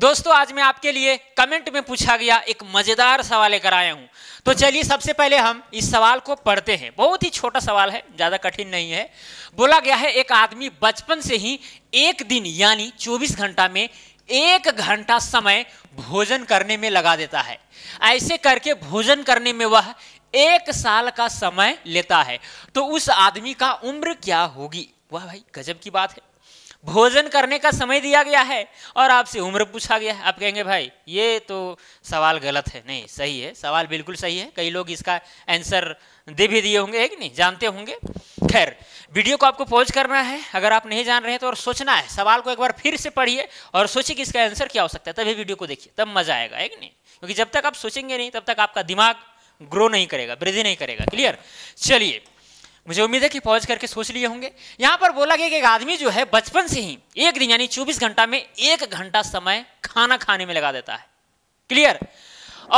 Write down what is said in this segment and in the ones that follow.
दोस्तों आज मैं आपके लिए कमेंट में पूछा गया एक मजेदार सवाल लेकर आया हूं तो चलिए सबसे पहले हम इस सवाल को पढ़ते हैं बहुत ही छोटा सवाल है ज्यादा कठिन नहीं है बोला गया है एक आदमी बचपन से ही एक दिन यानी 24 घंटा में एक घंटा समय भोजन करने में लगा देता है ऐसे करके भोजन करने में वह एक साल का समय लेता है तो उस आदमी का उम्र क्या होगी वह भाई गजब की बात है भोजन करने का समय दिया गया है और आपसे उम्र पूछा गया है आप कहेंगे भाई ये तो सवाल गलत है नहीं सही है सवाल बिल्कुल सही है कई लोग इसका आंसर दे भी दिए होंगे एक नहीं जानते होंगे खैर वीडियो को आपको पॉज करना है अगर आप नहीं जान रहे हैं तो और सोचना है सवाल को एक बार फिर से पढ़िए और सोचिए कि इसका आंसर क्या हो सकता है तभी वीडियो को देखिए तब मजा आएगा एक नहीं क्योंकि जब तक आप सोचेंगे नहीं तब तक आपका दिमाग ग्रो नहीं करेगा वृद्धि नहीं करेगा क्लियर चलिए मुझे उम्मीद है कि पॉज करके सोच लिए होंगे यहाँ पर बोला गया कि एक आदमी जो है बचपन से ही एक दिन यानी 24 घंटा में एक घंटा समय खाना खाने में लगा देता है क्लियर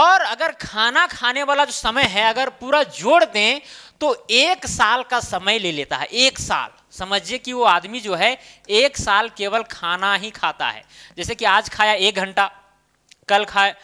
और अगर खाना खाने वाला जो समय है अगर पूरा जोड़ दें तो एक साल का समय ले लेता है एक साल समझिए कि वो आदमी जो है एक साल केवल खाना ही खाता है जैसे कि आज खाया एक घंटा कल खाए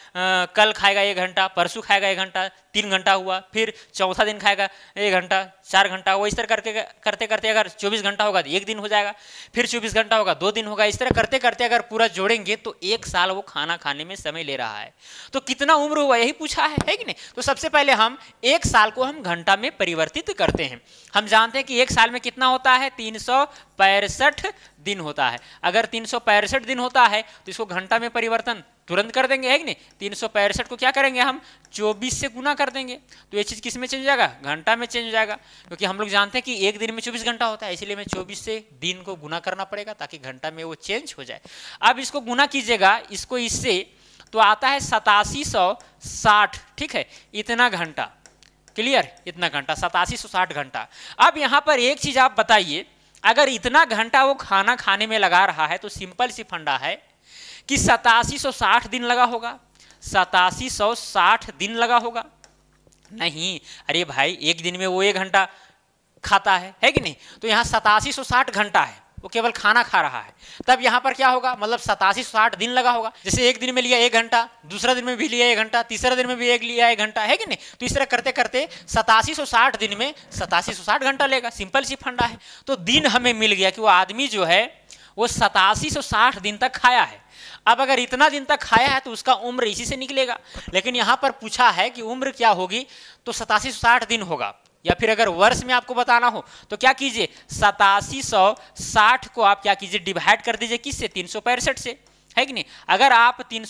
कल खाएगा एक घंटा परसों खाएगा एक घंटा तीन घंटा हुआ फिर चौथा दिन खाएगा एक घंटा चार घंटा हुआ इस तरह करके करते करते अगर चौबीस घंटा होगा तो एक दिन हो जाएगा फिर चौबीस घंटा होगा दो दिन होगा इस तरह करते करते अगर पूरा जोड़ेंगे तो एक साल वो खाना खाने में समय ले रहा है तो कितना उम्र हुआ यही पूछा है है कि नहीं तो सबसे पहले हम एक साल को हम घंटा में परिवर्तित करते हैं हम जानते हैं कि एक साल में कितना होता है तीन दिन होता है अगर तीन दिन होता है तो इसको घंटा में परिवर्तन तुरंत कर देंगे है कि नहीं तीन को क्या करेंगे हम चौबीस से गुना कर कर देंगे तो ये चीज़ किस में चेंज हो जाएगा घंटा में चेंज हो जाएगा क्योंकि हम लोग जानते हैं कि एक दिन में चौबीस घंटा होता है इसलिए मैं चौबीस से दिन को गुना करना पड़ेगा ताकि घंटा में वो चेंज हो जाए अब इसको गुना कीजिएगा इसको इससे तो आता है सतासी ठीक है इतना घंटा क्लियर इतना घंटा सतासी घंटा अब यहाँ पर एक चीज़ आप बताइए अगर इतना घंटा वो खाना खाने में लगा रहा है तो सिंपल सी फंडा है कि सतासी दिन लगा होगा सतासी दिन लगा होगा नहीं अरे भाई एक दिन में वो एक घंटा खाता है है कि नहीं तो यहाँ सतासी सौ साठ घंटा है वो केवल खाना खा रहा है तब यहाँ पर क्या होगा मतलब सतासी सौ साठ दिन लगा होगा जैसे एक दिन में लिया एक घंटा दूसरा दिन में भी लिया एक घंटा तीसरा दिन में भी एक लिया एक घंटा है कि नहीं तो इस तरह करते करते सतासी सौ साठ दिन में सतासी सौ साठ घंटा लेगा सिंपल सी फंडा है तो दिन हमें मिल गया कि वो आदमी जो है वो सतासी सौ साठ दिन तक खाया है अब अगर इतना दिन तक खाया है तो उसका उम्र इसी से निकलेगा लेकिन यहाँ पर पूछा है कि उम्र क्या होगी तो सतासी सौ साठ दिन होगा या फिर अगर वर्ष में आपको बताना हो तो क्या कीजिए सतासी सौ साठ को आप क्या कीजिए डिवाइड कर दीजिए किससे तीन सौ पैंसठ से है कि नहीं अगर आप तीन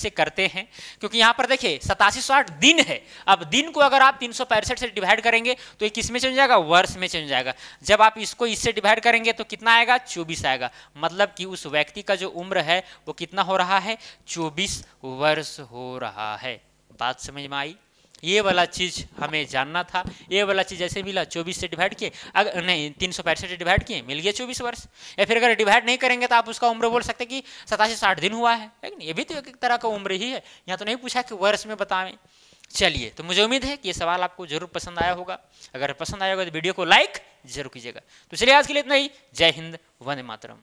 से करते हैं क्योंकि यहां पर देखिए सतासी दिन है अब दिन को अगर आप तीन से डिवाइड करेंगे तो ये किस में चेंज जाएगा वर्ष में चेंज जाएगा जब आप इसको इससे डिवाइड करेंगे तो कितना आएगा चौबीस आएगा मतलब कि उस व्यक्ति का जो उम्र है वो कितना हो रहा है चौबीस वर्ष हो रहा है बात समझ में आई ये वाला चीज़ हमें जानना था ये वाला चीज़ जैसे मिला चौबीस से डिवाइड किए अगर नहीं तीन सौ पैंसठ से डिवाइड किए मिल गया चौबीस वर्ष या फिर अगर डिवाइड नहीं करेंगे तो आप उसका उम्र बोल सकते कि सतासी साठ दिन हुआ है ये भी तो एक तरह का उम्र ही है यहाँ तो नहीं पूछा कि वर्ष में बताएं चलिए तो मुझे उम्मीद है कि ये सवाल आपको जरूर पसंद आया होगा अगर पसंद आया होगा तो वीडियो को लाइक जरूर कीजिएगा तो चलिए आज के लिए इतना ही जय हिंद वंदे मातरम